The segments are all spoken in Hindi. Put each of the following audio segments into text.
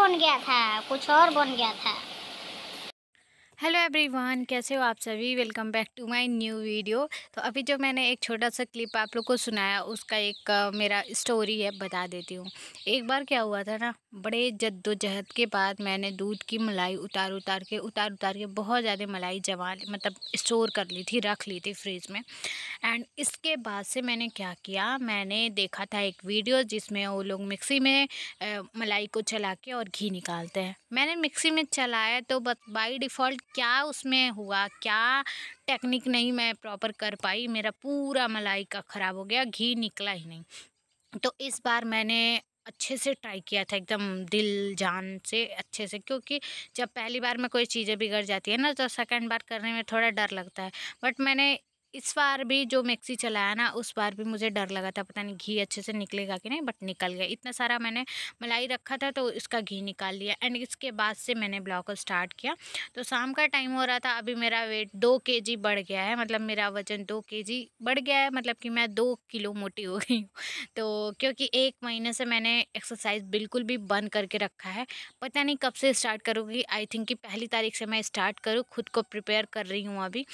बन गया था कुछ और बन गया था हेलो एवरीवन कैसे हो आप सभी welcome back to my new video तो अभी जो मैंने एक छोटा सा क्लिप आप लोग को सुनाया उसका एक मेरा स्टोरी है बता देती हूँ एक बार क्या हुआ था ना बड़े जद्दोजहद के बाद मैंने दूध की मलाई उतार उतार के उतार उतार के बहुत ज़्यादा मलाई जमा मतलब स्टोर कर ली थी रख ली थी फ्रिज में एंड इसके बाद से मैंने क्या किया मैंने देखा था एक वीडियो जिसमें वो लोग मिक्सी में मलाई को चला के और घी निकालते हैं मैंने मिक्सी में चलाया तो बत बाई डिफ़ॉल्ट क्या उसमें हुआ क्या टेक्निक नहीं मैं प्रॉपर कर पाई मेरा पूरा मलाई का ख़राब हो गया घी निकला ही नहीं तो इस बार मैंने अच्छे से ट्राई किया था एकदम दिल जान से अच्छे से क्योंकि जब पहली बार में कोई चीज़ें बिगड़ जाती है ना तो सेकंड बार करने में थोड़ा डर लगता है बट मैंने इस बार भी जो मिक्सी चलाया ना उस बार भी मुझे डर लगा था पता नहीं घी अच्छे से निकलेगा कि नहीं बट निकल गया इतना सारा मैंने मलाई रखा था तो इसका घी निकाल लिया एंड इसके बाद से मैंने ब्लॉग स्टार्ट किया तो शाम का टाइम हो रहा था अभी मेरा वेट दो के बढ़ गया है मतलब मेरा वजन दो के बढ़ गया है मतलब कि मैं दो किलो मोटी हो गई हूँ तो क्योंकि एक महीने से मैंने एक्सरसाइज बिल्कुल भी बंद करके रखा है पता नहीं कब से स्टार्ट करूँगी आई थिंक कि पहली तारीख से मैं स्टार्ट करूँ खुद को प्रिपेयर कर रही हूँ अभी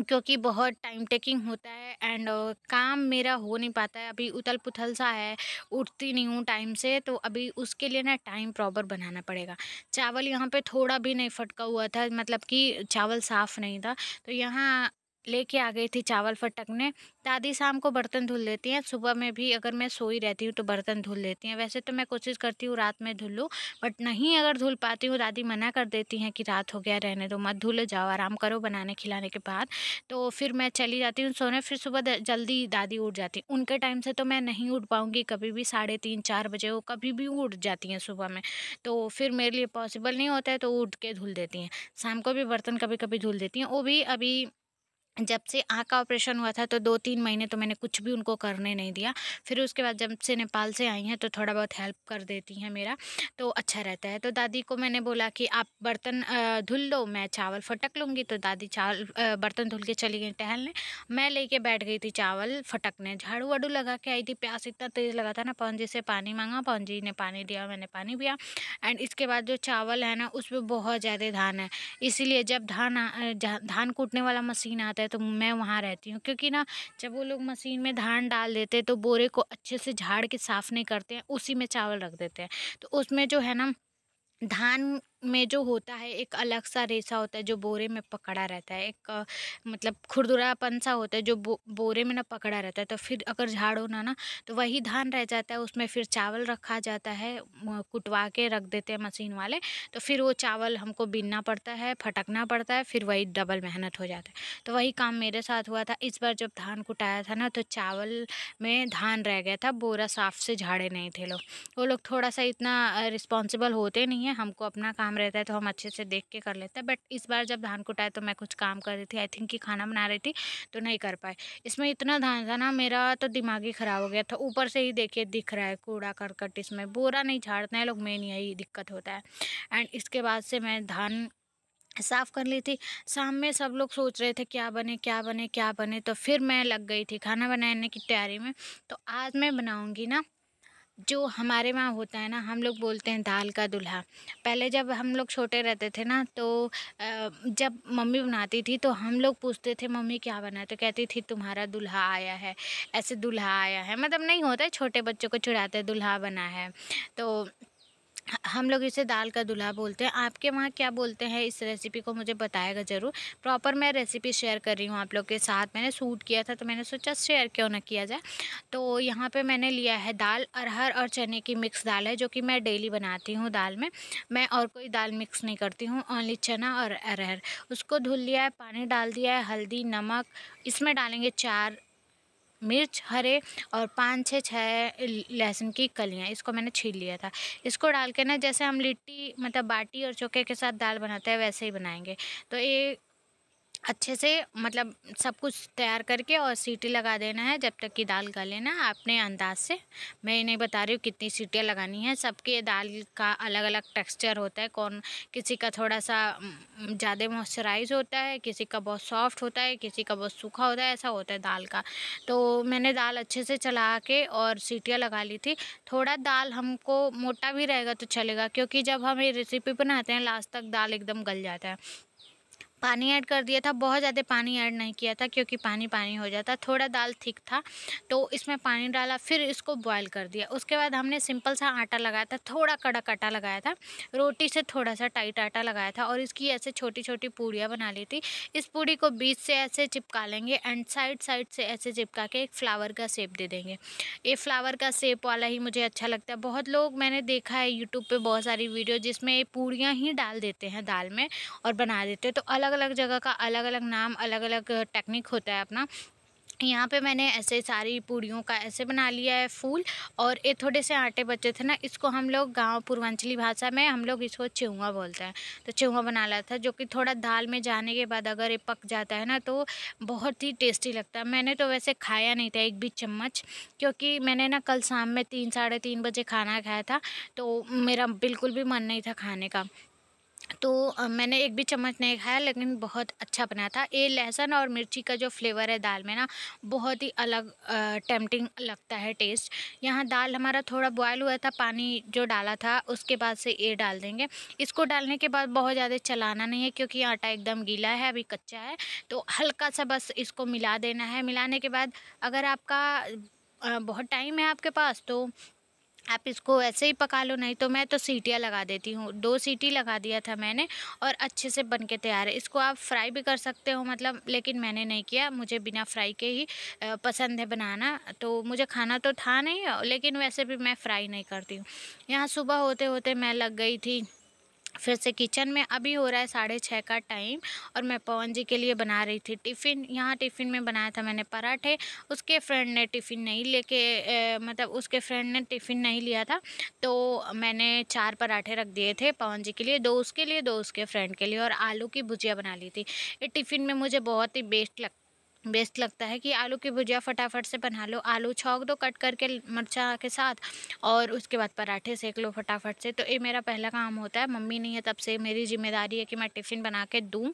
क्योंकि बहुत टाइम टेकिंग होता है एंड काम मेरा हो नहीं पाता है अभी उथल पुथल सा है उठती नहीं हूँ टाइम से तो अभी उसके लिए ना टाइम प्रॉपर बनाना पड़ेगा चावल यहाँ पे थोड़ा भी नहीं फटका हुआ था मतलब कि चावल साफ़ नहीं था तो यहाँ लेके आ गई थी चावल फटकने दादी शाम को बर्तन धुल लेती हैं सुबह में भी अगर मैं सोई रहती हूँ तो बर्तन धुल लेती हैं वैसे तो मैं कोशिश करती हूँ रात में धुल लूँ बट नहीं अगर धुल पाती हूँ दादी मना कर देती हैं कि रात हो गया रहने दो मत धुल जाओ आराम करो बनाने खिलाने के बाद तो फिर मैं चली जाती हूँ सोने फिर सुबह जल्दी दादी उठ जाती उनके टाइम से तो मैं नहीं उठ पाऊँगी कभी भी साढ़े तीन चार बजे वो कभी भी उठ जाती हैं सुबह में तो फिर मेरे लिए पॉसिबल नहीं होता है तो उठ के धुल देती हैं शाम को भी बर्तन कभी कभी धुल देती हैं वो भी अभी जब से आँख का ऑपरेशन हुआ था तो दो तीन महीने तो मैंने कुछ भी उनको करने नहीं दिया फिर उसके बाद जब से नेपाल से आई हैं तो थोड़ा बहुत हेल्प कर देती हैं मेरा तो अच्छा रहता है तो दादी को मैंने बोला कि आप बर्तन धुल लो मैं चावल फटक लूँगी तो दादी चावल बर्तन धुल के चली गई टहलने मैं लेके बैठ गई थी चावल फटकने झाड़ू वाड़ू लगा के आई थी प्यास इतना तेज़ लगा था ना जी से पानी मांगा जी ने पानी दिया मैंने पानी पिया एंड इसके बाद जो चावल है ना उसमें बहुत ज़्यादा धान है इसीलिए जब धान धान कूटने वाला मशीन आता रहता है तो मैं वहाँ रहती हूँ क्योंकि ना जब वो लोग मशीन में धान डाल देते हैं तो बोरे को अच्छे से झाड़ के साफ़ नहीं करते हैं उसी में चावल रख देते हैं तो उसमें जो है ना धान में जो होता है एक अलग सा रेशा होता है जो बोरे में पकड़ा रहता है एक मतलब खुरदुरापन सा होता है जो बो बोरे में ना पकड़ा रहता है तो फिर अगर झाड़ो ना ना तो वही धान रह जाता है उसमें फिर चावल रखा जाता है कुटवा के रख देते हैं मशीन वाले तो फिर वो चावल हमको बीनना पड़ता है फटकना पड़ता है फिर वही डबल मेहनत हो जाता है तो वही काम मेरे साथ हुआ था इस बार जब धान कुटाया था ना तो चावल में धान रह गया था बोरा साफ से झाड़े नहीं थे लोग वो लोग थोड़ा सा इतना रिस्पॉन्सिबल होते नहीं हैं हमको अपना काम काम रहता है तो हम अच्छे से देख के कर लेते हैं बट इस बार जब धान कुटाए तो मैं कुछ काम कर रही थी आई थिंक कि खाना बना रही थी तो नहीं कर पाए इसमें इतना धान था ना मेरा तो दिमाग ही ख़राब हो गया था ऊपर से ही देखिए दिख रहा है कूड़ा करकट इसमें बोरा नहीं झाड़ते हैं लोग मेन यही दिक्कत होता है एंड इसके बाद से मैं धान साफ़ कर ली थी शाम में सब लोग सोच रहे थे क्या बने क्या बने क्या बने तो फिर मैं लग गई थी खाना बनाने की तैयारी में तो आज मैं बनाऊँगी ना जो हमारे वहाँ होता है ना हम लोग बोलते हैं दाल का दुल्हा पहले जब हम लोग छोटे रहते थे ना तो जब मम्मी बनाती थी तो हम लोग पूछते थे मम्मी क्या बना तो कहती थी तुम्हारा दुल्हा आया है ऐसे दुल्हा आया है मतलब नहीं होता है छोटे बच्चों को चुड़ाते दुल्हा बना है तो हम लोग इसे दाल का दूल्हा बोलते हैं आपके वहाँ क्या बोलते हैं इस रेसिपी को मुझे बताएगा ज़रूर प्रॉपर मैं रेसिपी शेयर कर रही हूँ आप लोग के साथ मैंने सूट किया था तो मैंने सोचा शेयर क्यों ना किया जाए तो यहाँ पे मैंने लिया है दाल अरहर और चने की मिक्स दाल है जो कि मैं डेली बनाती हूँ दाल में मैं और कोई दाल मिक्स नहीं करती हूँ ओनली चना और अरहर उसको धुल लिया है पानी डाल दिया है हल्दी नमक इसमें डालेंगे चार मिर्च हरे और पाँच छः छः लहसुन की कलियाँ इसको मैंने छील लिया था इसको डाल के ना जैसे हम लिट्टी मतलब बाटी और चौके के साथ दाल बनाते हैं वैसे ही बनाएंगे तो ये अच्छे से मतलब सब कुछ तैयार करके और सीटी लगा देना है जब तक कि दाल गले ना अपने अंदाज से मैं नहीं बता रही हूँ कितनी सीटियाँ लगानी है सबके दाल का अलग अलग टेक्सचर होता है कौन किसी का थोड़ा सा ज़्यादा मॉइस्चराइज होता है किसी का बहुत सॉफ्ट होता है किसी का बहुत सूखा होता है ऐसा होता है दाल का तो मैंने दाल अच्छे से चला के और सीटियाँ लगा ली थी थोड़ा दाल हमको मोटा भी रहेगा तो चलेगा क्योंकि जब हम ये रेसिपी बनाते हैं लास्ट तक दाल एकदम गल जाता है पानी ऐड कर दिया था बहुत ज़्यादा पानी ऐड नहीं किया था क्योंकि पानी पानी हो जाता थोड़ा दाल थिक था तो इसमें पानी डाला फिर इसको बॉयल कर दिया उसके बाद हमने सिंपल सा आटा लगाया था थोड़ा कड़क आटा लगाया था रोटी से थोड़ा सा टाइट आटा लगाया था और इसकी ऐसे छोटी छोटी पूड़ियाँ बना ली थी इस पूड़ी को बीच से ऐसे चिपका लेंगे एंड साइड साइड से ऐसे चिपका के एक फ्लावर का सेप दे देंगे ये फ्लावर का सेप वाला ही मुझे अच्छा लगता है बहुत लोग मैंने देखा है यूट्यूब पर बहुत सारी वीडियो जिसमें ये पूड़ियाँ ही डाल देते हैं दाल में और बना देते हैं तो अलग अलग अलग जगह का अलग अलग नाम अलग अलग टेक्निक होता है अपना यहाँ पे मैंने ऐसे सारी पूड़ियों का ऐसे बना लिया है फूल और ये थोड़े से आटे बचे थे ना इसको हम लोग गाँव पूर्वांचली भाषा में हम लोग इसको चेहुआ बोलते हैं तो चेहुआ बना लिया था जो कि थोड़ा दाल में जाने के बाद अगर ये पक जाता है ना तो बहुत ही टेस्टी लगता है मैंने तो वैसे खाया नहीं था एक भी चम्मच क्योंकि मैंने ना कल शाम में तीन साढ़े तीन बजे खाना खाया था तो मेरा बिल्कुल भी मन नहीं था खाने का तो मैंने एक भी चम्मच नहीं खाया लेकिन बहुत अच्छा बना था ये लहसुन और मिर्ची का जो फ्लेवर है दाल में ना बहुत ही अलग टेम्पटिंग लगता है टेस्ट यहाँ दाल हमारा थोड़ा बॉयल हुआ था पानी जो डाला था उसके बाद से ये डाल देंगे इसको डालने के बाद बहुत ज़्यादा चलाना नहीं है क्योंकि आटा एकदम गीला है अभी कच्चा है तो हल्का सा बस इसको मिला देना है मिलाने के बाद अगर आपका बहुत टाइम है आपके पास तो आप इसको ऐसे ही पका लो नहीं तो मैं तो सीटियाँ लगा देती हूँ दो सीटी लगा दिया था मैंने और अच्छे से बन के तैयार है इसको आप फ्राई भी कर सकते हो मतलब लेकिन मैंने नहीं किया मुझे बिना फ्राई के ही पसंद है बनाना तो मुझे खाना तो था नहीं लेकिन वैसे भी मैं फ्राई नहीं करती हूँ यहाँ सुबह होते होते मैं लग गई थी फिर से किचन में अभी हो रहा है साढ़े छः का टाइम और मैं पवन जी के लिए बना रही थी टिफ़िन यहाँ टिफ़िन में बनाया था मैंने पराठे उसके फ्रेंड ने टिफ़िन नहीं लेके मतलब उसके फ्रेंड ने टिफ़िन नहीं लिया था तो मैंने चार पराठे रख दिए थे पवन जी के लिए दो उसके लिए दो उसके फ्रेंड के लिए और आलू की भुजिया बना ली थी ये टिफ़िन में मुझे बहुत ही बेस्ट लगता बेस्ट लगता है कि आलू की भुजिया फटाफट से बना लो आलू छोंक दो कट करके मिर्चा के साथ और उसके बाद पराठे सेक लो फटाफट से तो ये मेरा पहला काम होता है मम्मी नहीं है तब से मेरी जिम्मेदारी है कि मैं टिफ़िन बना के दूँ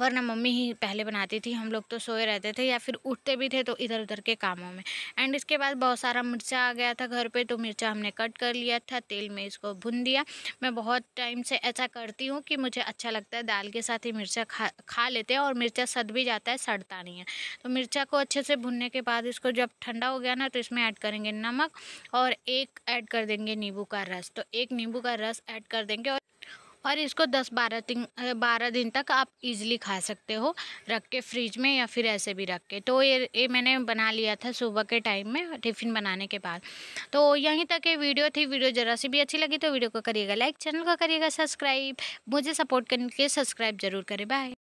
वरना मम्मी ही पहले बनाती थी हम लोग तो सोए रहते थे या फिर उठते भी थे तो इधर उधर के कामों में एंड इसके बाद बहुत सारा मिर्चा आ गया था घर पे तो मिर्चा हमने कट कर लिया था तेल में इसको भुन दिया मैं बहुत टाइम से ऐसा करती हूँ कि मुझे अच्छा लगता है दाल के साथ ही मिर्चा खा खा लेते हैं और मिर्चा सद भी जाता है सड़ता नहीं है तो मिर्चा को अच्छे से भुनने के बाद इसको जब ठंडा हो गया ना तो इसमें ऐड करेंगे नमक और एक ऐड कर देंगे नींबू का रस तो एक नींबू का रस ऐड कर देंगे और और इसको 10-12 दिन बारह दिन तक आप इजीली खा सकते हो रख के फ्रिज में या फिर ऐसे भी रख के तो ये ये मैंने बना लिया था सुबह के टाइम में टिफ़िन बनाने के बाद तो यहीं तक ये वीडियो थी वीडियो ज़रा सी भी अच्छी लगी तो वीडियो को करिएगा लाइक चैनल को करिएगा सब्सक्राइब मुझे सपोर्ट करने के लिए सब्सक्राइब ज़रूर करें बाय